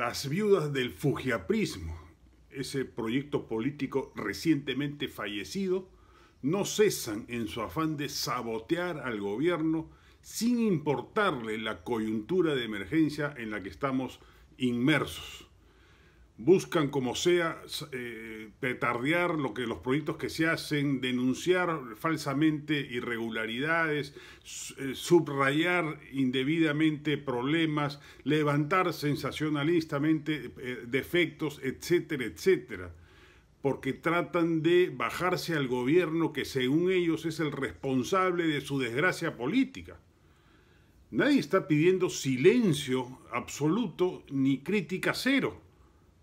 las viudas del fujiaprismo, ese proyecto político recientemente fallecido, no cesan en su afán de sabotear al gobierno sin importarle la coyuntura de emergencia en la que estamos inmersos buscan como sea eh, petardear lo que los proyectos que se hacen, denunciar falsamente irregularidades, eh, subrayar indebidamente problemas, levantar sensacionalistamente eh, defectos, etcétera, etcétera, porque tratan de bajarse al gobierno que según ellos es el responsable de su desgracia política. Nadie está pidiendo silencio absoluto ni crítica cero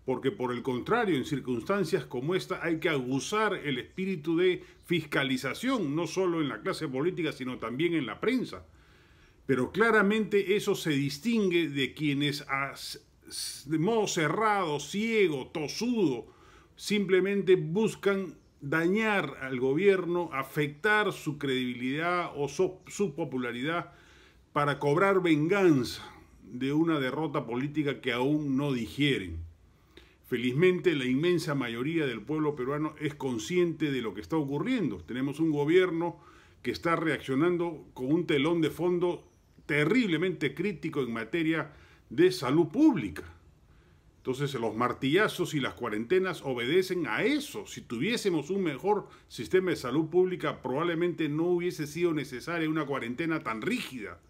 porque por el contrario, en circunstancias como esta hay que aguzar el espíritu de fiscalización, no solo en la clase política, sino también en la prensa. Pero claramente eso se distingue de quienes de modo cerrado, ciego, tosudo, simplemente buscan dañar al gobierno, afectar su credibilidad o su popularidad para cobrar venganza de una derrota política que aún no digieren. Felizmente la inmensa mayoría del pueblo peruano es consciente de lo que está ocurriendo. Tenemos un gobierno que está reaccionando con un telón de fondo terriblemente crítico en materia de salud pública. Entonces los martillazos y las cuarentenas obedecen a eso. Si tuviésemos un mejor sistema de salud pública, probablemente no hubiese sido necesaria una cuarentena tan rígida.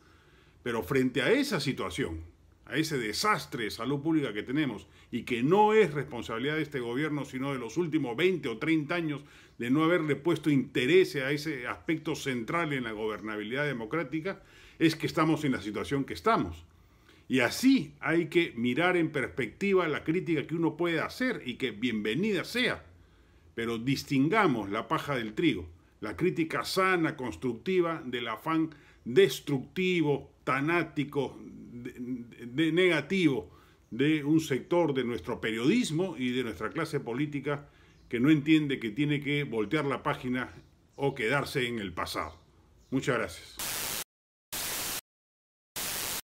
Pero frente a esa situación, a ese desastre de salud pública que tenemos y que no es responsabilidad de este gobierno, sino de los últimos 20 o 30 años de no haberle puesto interés a ese aspecto central en la gobernabilidad democrática, es que estamos en la situación que estamos. Y así hay que mirar en perspectiva la crítica que uno puede hacer y que bienvenida sea, pero distingamos la paja del trigo, la crítica sana, constructiva, del afán destructivo, tanático, de negativo de un sector de nuestro periodismo y de nuestra clase política que no entiende que tiene que voltear la página o quedarse en el pasado. Muchas gracias.